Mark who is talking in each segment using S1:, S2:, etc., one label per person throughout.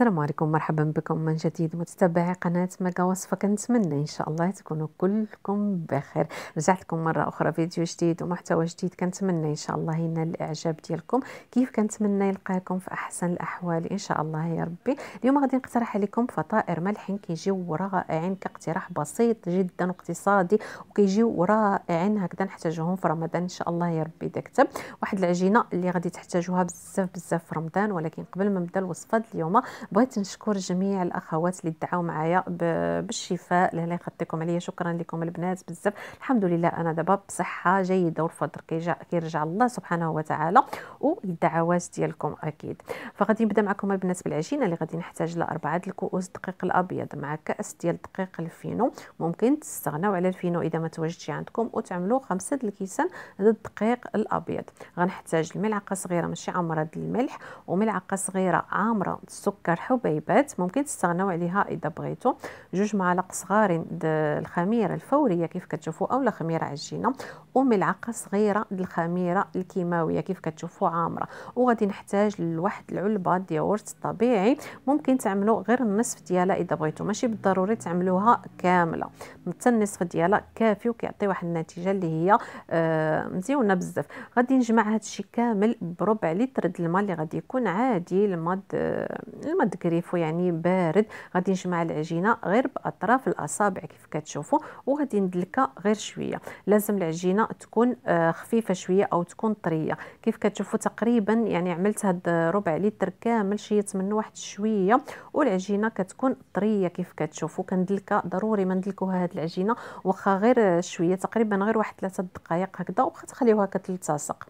S1: السلام عليكم مرحبا بكم من جديد متتبعي قناة ميجا وصفة كنتمنى إن شاء الله تكونوا كلكم بخير رجعت لكم مرة أخرى فيديو جديد ومحتوى جديد كنتمنى إن شاء الله ينال الإعجاب ديالكم كيف كنتمنى يلقاكم في أحسن الأحوال إن شاء الله يا ربي اليوم غادي نقترح عليكم فطائر ملحين كيجيو رائعين كاقتراح بسيط جدا واقتصادي وكيجيو رائعين هكذا نحتاجوهم في رمضان إن شاء الله يا ربي دكتب واحد العجينة اللي غادي تحتاجوها بزاف بزاف في رمضان ولكن قبل ما نبدا الوصفة اليوم بغيت نشكر جميع الاخوات اللي دعاو معايا بالشفاء لهلا يخطيكم عليا شكرا لكم البنات بزاف الحمد لله انا دابا بصحه جيده والفطر كيرجع كيرجع الله سبحانه وتعالى والدعوات ديالكم اكيد فغادي نبدا معكم البنات بالعجينه اللي غادي نحتاج لاربعه الكؤوس الدقيق الابيض مع كاس ديال دقيق الفينو ممكن تستغناو على الفينو اذا ما توجدش عندكم وتعملوا خمسه الكيسان الدقيق الابيض غنحتاج ملعقه صغيره ماشي عامره الملح وملعقه صغيره عامره السكر حبيبات ممكن تستغناو عليها اذا بغيتو جوج معالق صغارين الخميره الفوريه كيف كتشوفوا اولا خميره عجينه وملعقه صغيره الخميره الكيماويه كيف كتشوفوا عامره وغادي نحتاج لواحد العلبه ديورت طبيعي ممكن تعملوا غير النصف ديالها اذا بغيتو ماشي بالضروري تعملوها كامله حتى النصف ديالها كافي وكيعطي واحد النتيجه اللي هي آه، مزيونه بزاف غادي نجمع هذا الشيء كامل بربع لتر د الماء اللي غادي يكون عادي الماء الماء ما تكريفو يعني بارد غادي نجمع العجينه غير باطراف الاصابع كيف كتشوفوا وغادي ندلكها غير شويه لازم العجينه تكون آه، خفيفه شويه او تكون طريه كيف كتشوفوا تقريبا يعني عملت هاد ربع لتر كامل شيت منه واحد شويه والعجينه كتكون طريه كيف كتشوفوا كندلكها ضروري ما ندلكوها هاد العجينه واخا غير شويه تقريبا غير واحد ثلاثه دقائق هكذا وخا تخليوها كتلتصق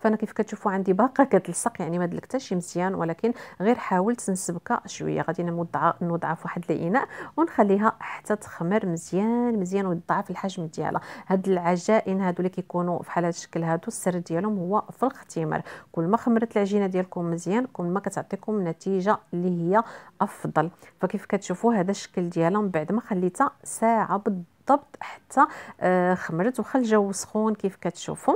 S1: فانا كيف كتشوفوا عندي باقا كتلصق يعني ما دلكتهاش مزيان ولكن غير حاولت نسب الزبكه شويه غادي نوضعها نوضعها في واحد الاناء ونخليها حتى تخمر مزيان مزيان ويضعف الحجم ديالها هاد العجائن هادو اللي كيكونوا بحال هاد الشكل هادو السر ديالهم هو في الاختمار كل ما خمرت العجينه ديالكم مزيان كل ما كتعطيكم نتيجه اللي هي افضل فكيف كتشوفوا هذا الشكل ديالها من بعد ما خليتها ساعه بالضبط حتى آه، خمرت وخا الجو سخون كيف كتشوفوا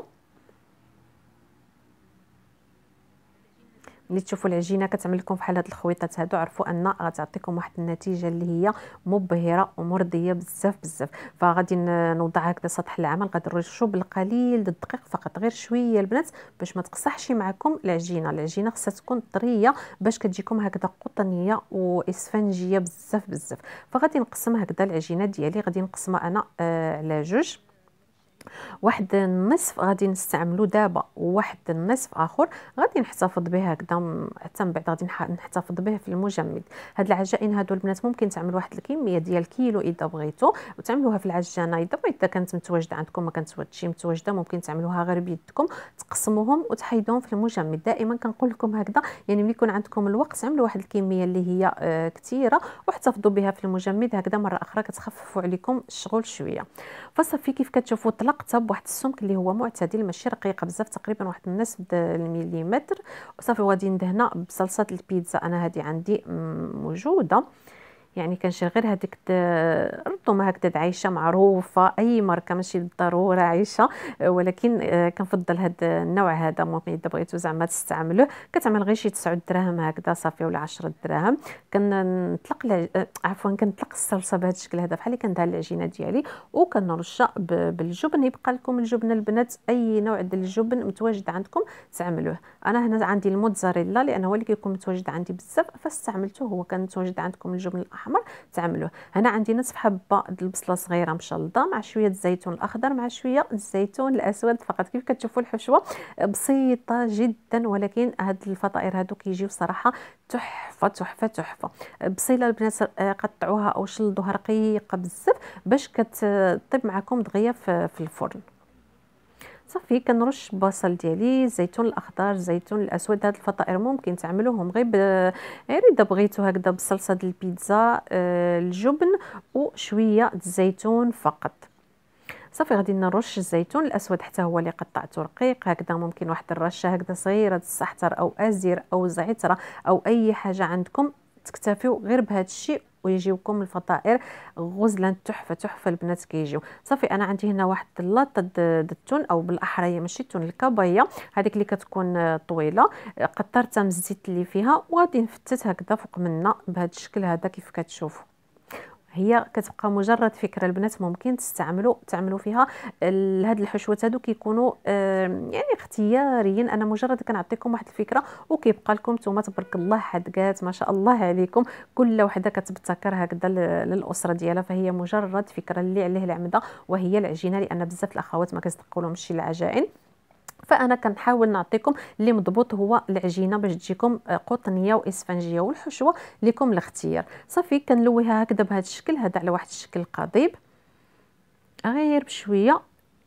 S1: ملي تشوفوا العجينه كتعمل لكم بحال هاد الخويطات هادو عرفوا ان غتعطيكم واحد النتيجه اللي هي مبهره ومرضيه بزاف بزاف فغادي نوضع هكذا سطح العمل غنرشو بالقليل الدقيق فقط غير شويه البنات باش ما تقصحش معكم العجينه العجينه خصها تكون طريه باش كتجيكم هكذا قطنيه واسفنجيه بزاف بزاف فغادي نقسم هكذا العجينه ديالي غادي نقسمها انا آه، على آه جوج واحد النصف غادي نستعملو دابا وواحد النصف اخر غادي نحتفظ به هكذا حتى من بعد غادي نحتفظ به في المجمد هاد العجائن هادو البنات ممكن تعملوا واحد الكميه ديال كيلو اذا بغيتو وتعملوها في العجانه اذا اذا كانت متواجده عندكم ما كانت شي متواجده ممكن تعملوها غير بيدكم تقسموهم وتحيدوهم في المجمد دائما كنقول لكم هكذا يعني ملي يكون عندكم الوقت تعملوا واحد الكميه اللي هي آه، كثيره واحتفظوا بها في المجمد هكذا مره اخرى كتخففوا عليكم الشغل شويه فصافي كيف كتشوفوا لقطها بواحد السمك اللي هو معتدل ماشي رقيق بزاف تقريبا واحد النصف المليمتر وصافي وغادي ندهنها بصلصه البيتزا انا هذه عندي موجوده يعني غير هذيك ربما هكذا عايشه معروفه اي ماركه ماشي بالضروره عايشه آه، ولكن آه، كنفضل هذا النوع هذا مهم اذا بغيتو زعما تستعملوه كتعمل غير شي 9 دراهم هكذا صافي ولا 10 دراهم كنطلق آه، عفوا كنطلق الصلصه بهذا الشكل هذا بحال اللي العجينه ديالي وكنرشها ب... بالجبن يبقى لكم الجبن البنات اي نوع ديال الجبن متواجد عندكم تعملوه انا هنا عندي الموتزاريلا لانه هو اللي كيكون متواجد عندي بزاف فاستعملته هو كان متواجد عندكم الجبن الاحمر الاحمر تعملوه هنا عندي نصف حبه البصله صغيره مشلضه مع شويه الزيتون الاخضر مع شويه الزيتون الاسود فقط كيف كتشوفوا الحشوه بسيطه جدا ولكن هاد الفطائر هادو كيجيو صراحه تحفه تحفه تحفه بصيله البنات قطعوها او شلضوها رقيقه بزاف باش كتطيب معكم دغيا في الفرن صافي كنرش البصل ديالي الزيتون الاخضر الزيتون الاسود هاد الفطائر ممكن تعملوهم غير غير اذا بغيتو هكذا بالصلصه ديال البيتزا آه، الجبن وشويه الزيتون فقط صافي غادي نرش الزيتون الاسود حتى هو اللي قطعته رقيق هكذا ممكن واحد الرشه هكذا صغيره الصحتر او ازير او زعتره او اي حاجه عندكم تكتفيو غير بهذا الشيء ويجيوكم الفطائر غزلا تحفه تحفه البنات كيجيو صافي انا عندي هنا واحد اللاطه د التون او بالاحرى هي ماشي التون الكابايا هذيك اللي كتكون طويله قطرتها من الزيت اللي فيها وغادي نفتت هكذا فوق منها بهذا الشكل هذا كيف كتشوفوا هي كتبقى مجرد فكره البنات ممكن تستعملوا تعملوا فيها هاد الحشوات هادو كيكونوا يعني اختياريين انا مجرد كنعطيكم واحد الفكره وكيبقى لكم نتوما تبارك الله حدقات ما شاء الله عليكم كل وحده كتبتكر هكذا للاسره ديالها فهي مجرد فكره اللي عليه العمده وهي العجينه لان بزاف الاخوات ما كيصدقوا لهمش العجائن فانا كنحاول نعطيكم اللي مضبوط هو العجينه باش تجيكم آه، قطنيه واسفنجيه والحشوه لكم الاختيار صافي كنلويها هكذا بهذا الشكل هذا على واحد الشكل قضيب غير بشويه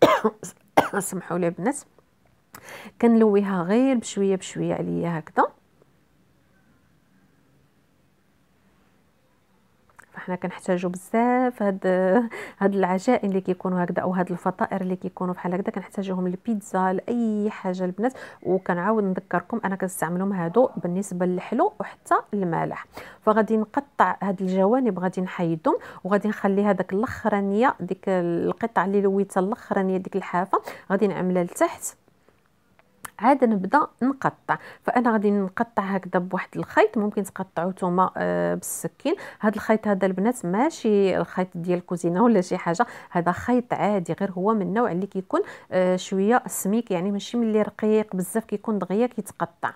S1: سمحوا لي البنات كنلويها غير بشويه بشويه عليا هكذا حنا كنحتاجو بزاف هاد هاد العجائن اللي كيكونوا هكذا او هاد الفطائر اللي كيكونوا بحال هكذا كنحتاجوهم للبيتزا لاي حاجه البنات وكنعاود نذكركم انا كنستعملهم هادو بالنسبه للحلو وحتى المالح فغادي نقطع هاد الجوانب غادي نحيدهم وغادي نخلي هذاك الاخرانيه ديك القطعه اللي لويتها الاخرانيه ديك الحافه غادي نعملها لتحت عاد نبدا نقطع فانا غادي نقطع هكذا بواحد الخيط ممكن تقطعوا نتوما آه، بالسكين هذا الخيط هذا البنات ماشي الخيط ديال الكوزينه ولا شي حاجه هذا خيط عادي غير هو من النوع اللي كيكون آه، شويه سميك يعني ماشي ملي رقيق بزاف كيكون دغيا كيتقطع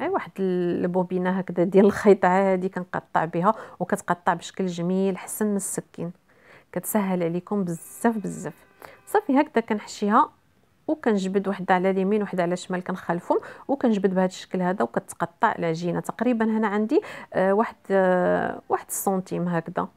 S1: اي واحد البوبينه هكذا ديال الخيط عادي كنقطع بها وكتقطع بشكل جميل حسن من السكين كتسهل عليكم بزاف بزاف صافي هكذا كنحشيها وكنجبد وحده على اليمين وحده على الشمال كنخلفهم وكنجبد بهذا الشكل هذا وكتقطع العجينه تقريبا هنا عندي آه، واحد آه، واحد السنتيم هكذا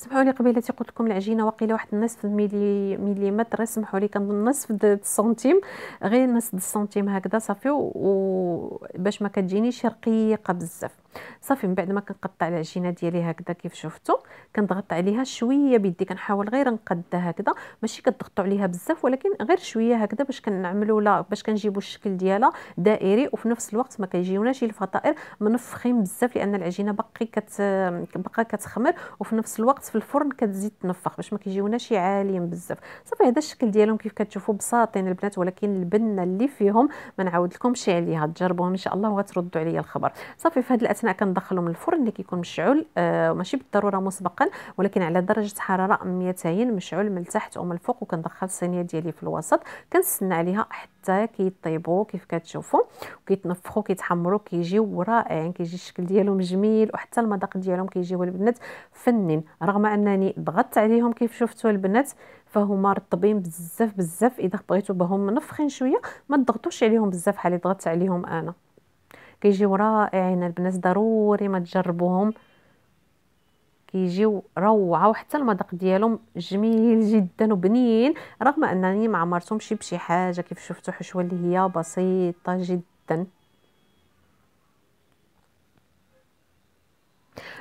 S1: سمحوا لي قبيله قلت لكم العجينه واقيله واحد نصف ملي مليمتر سمحوا لي كنظن نصف سنتيم غير نصف السنتيم هكذا صافي وباش ما كتجينيش رقيقه بزاف صافي من بعد ما كنقطع العجينه ديالي هكذا كيف شفتوا كنضغط عليها شويه بيدي كنحاول غير نقدها هكذا ماشي كتضغطوا عليها بزاف ولكن غير شويه هكذا باش كنعملوا لا باش كنجيبوا الشكل ديالها دائري وفي نفس الوقت ما كيجيوناش الفطائر منفخين بزاف لان العجينه باقي كت باقا كتخمر وفي نفس الوقت في الفرن كتزيد تنفخ باش ما كيجيوناش عاليين بزاف صافي هذا الشكل ديالهم كيف كتشوفوا بساطين البنات ولكن البنه اللي فيهم ما نعاود لكمش عليها تجربوهم ان شاء الله وغتردوا عليا الخبر صافي في هذه الاثناء كندخلهم الفرن اللي كيكون مشعول آه ماشي بالضروره مسبقا ولكن على درجه حراره 200 مشعول من التحت ومن الفوق وكندخل الصينيه ديالي في الوسط كنستنى عليها حتى حتى كيطيبوا كيف كتشوفوا كيتنفخوا كيتحمروا كيجيو رائعين يعني كيجي الشكل ديالهم جميل وحتى المذاق ديالهم كيجيو البنات فنين رغم انني ضغطت عليهم كيف شفتوا البنات فهما رطبين بزاف بزاف اذا بغيتو بهم منفخين شويه ما تضغطوش عليهم بزاف بحال ضغطت عليهم انا كيجيو رائعين يعني البنات ضروري ما تجربوهم كيجيو روعه وحتى المذاق ديالهم جميل جدا وبنين رغم انني ما عمرتهمش بشي حاجه كيف شفتوا حشوه اللي هي بسيطه جدا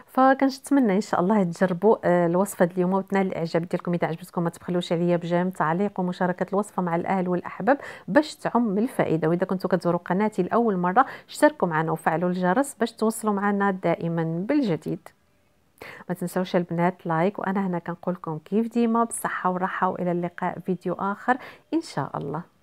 S1: فكنتمنى ان شاء الله تجربوا آه، الوصفه ديال اليوم وتنال الاعجاب ديالكم اذا عجبتكم ما تبخلوش عليا بجام تعليق ومشاركه الوصفه مع الاهل والاحباب باش تعم الفائده واذا كنتوا كتزوروا قناتي لاول مره اشتركوا معنا وفعلوا الجرس باش توصلوا معنا دائما بالجديد ما تنسوش البنات لايك وانا هنا كنقول لكم كيف ديما بالصحه والراحه والى اللقاء فيديو اخر ان شاء الله